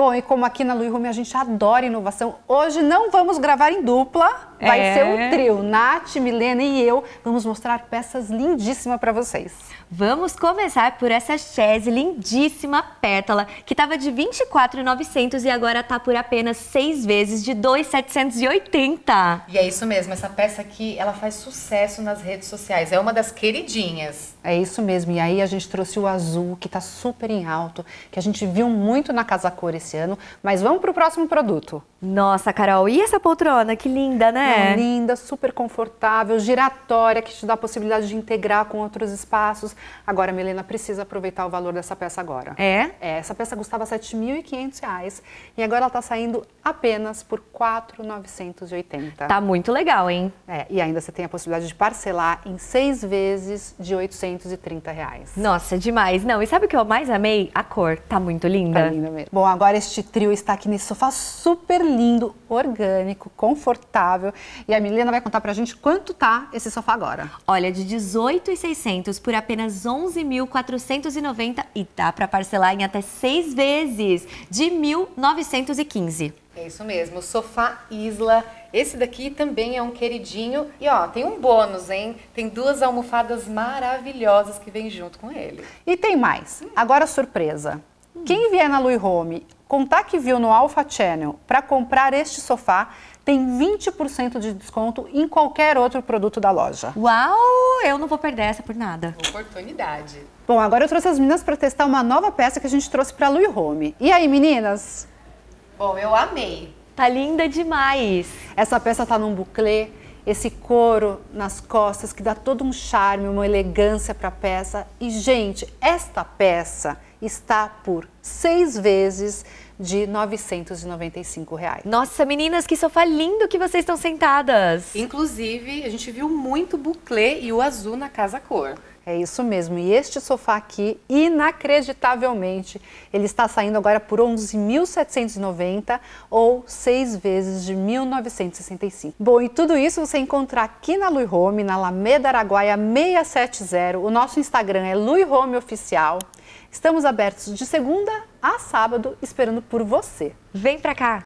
Bom, e como aqui na Louis Rumi a gente adora inovação, hoje não vamos gravar em dupla, vai é. ser um trio. Nath, Milena e eu vamos mostrar peças lindíssimas para vocês. Vamos começar por essa chaise lindíssima pétala, que estava de 24,900 e agora está por apenas seis vezes de 2,780. E é isso mesmo, essa peça aqui, ela faz sucesso nas redes sociais, é uma das queridinhas. É isso mesmo, e aí a gente trouxe o azul, que está super em alto, que a gente viu muito na Casa Cores esse ano. Mas vamos para o próximo produto. Nossa, Carol, e essa poltrona? Que linda, né? É linda, super confortável, giratória, que te dá a possibilidade de integrar com outros espaços. Agora, Milena, precisa aproveitar o valor dessa peça agora. É? é essa peça custava R$ 7.500 e agora ela está saindo apenas por R$ 4.980. Tá muito legal, hein? É, e ainda você tem a possibilidade de parcelar em seis vezes de R$ 830. Reais. Nossa, demais. Não, e sabe o que eu mais amei? A cor. Tá muito linda. Tá linda mesmo. Bom, agora este trio está aqui nesse sofá super lindo, orgânico, confortável. E a Milena vai contar pra gente quanto tá esse sofá agora. Olha, de 18,600 por apenas 11.490 e dá para parcelar em até seis vezes, de 1.915. É isso mesmo, sofá Isla. Esse daqui também é um queridinho. E ó, tem um bônus, hein? Tem duas almofadas maravilhosas que vêm junto com ele. E tem mais. Agora surpresa. Hum. Quem vier na Louis Home Contar que viu no Alpha Channel para comprar este sofá tem 20% de desconto em qualquer outro produto da loja. Uau! Eu não vou perder essa por nada. Oportunidade. Bom, agora eu trouxe as meninas para testar uma nova peça que a gente trouxe para a Louis Home. E aí, meninas? Bom, eu amei. Tá linda demais. Essa peça tá num buclê, esse couro nas costas que dá todo um charme, uma elegância para a peça. E gente, esta peça está por seis vezes de R$ 995. Reais. Nossa, meninas, que sofá lindo que vocês estão sentadas! Inclusive, a gente viu muito buclê e o azul na casa cor. É isso mesmo. E este sofá aqui, inacreditavelmente, ele está saindo agora por 11.790 ou seis vezes de 1.965. Bom, e tudo isso você encontra aqui na Lui Home, na Alameda Araguaia 670. O nosso Instagram é Lui Home Oficial. Estamos abertos de segunda a sábado esperando por você. Vem pra cá!